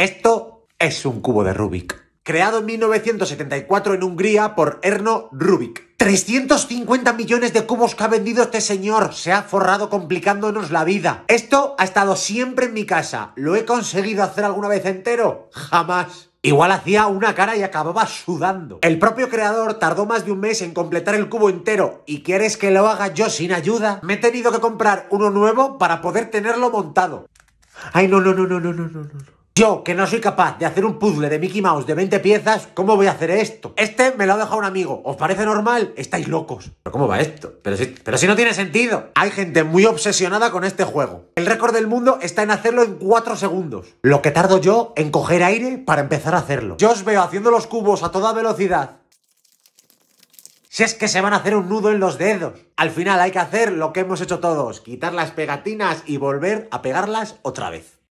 Esto es un cubo de Rubik. Creado en 1974 en Hungría por Erno Rubik. 350 millones de cubos que ha vendido este señor. Se ha forrado complicándonos la vida. Esto ha estado siempre en mi casa. ¿Lo he conseguido hacer alguna vez entero? Jamás. Igual hacía una cara y acababa sudando. El propio creador tardó más de un mes en completar el cubo entero. ¿Y quieres que lo haga yo sin ayuda? Me he tenido que comprar uno nuevo para poder tenerlo montado. Ay, no, no, no, no, no, no, no, no. Yo, que no soy capaz de hacer un puzzle de Mickey Mouse de 20 piezas, ¿cómo voy a hacer esto? Este me lo ha dejado un amigo. ¿Os parece normal? Estáis locos. ¿Pero cómo va esto? Pero si, pero si no tiene sentido. Hay gente muy obsesionada con este juego. El récord del mundo está en hacerlo en 4 segundos. Lo que tardo yo en coger aire para empezar a hacerlo. Yo os veo haciendo los cubos a toda velocidad. Si es que se van a hacer un nudo en los dedos. Al final hay que hacer lo que hemos hecho todos, quitar las pegatinas y volver a pegarlas otra vez.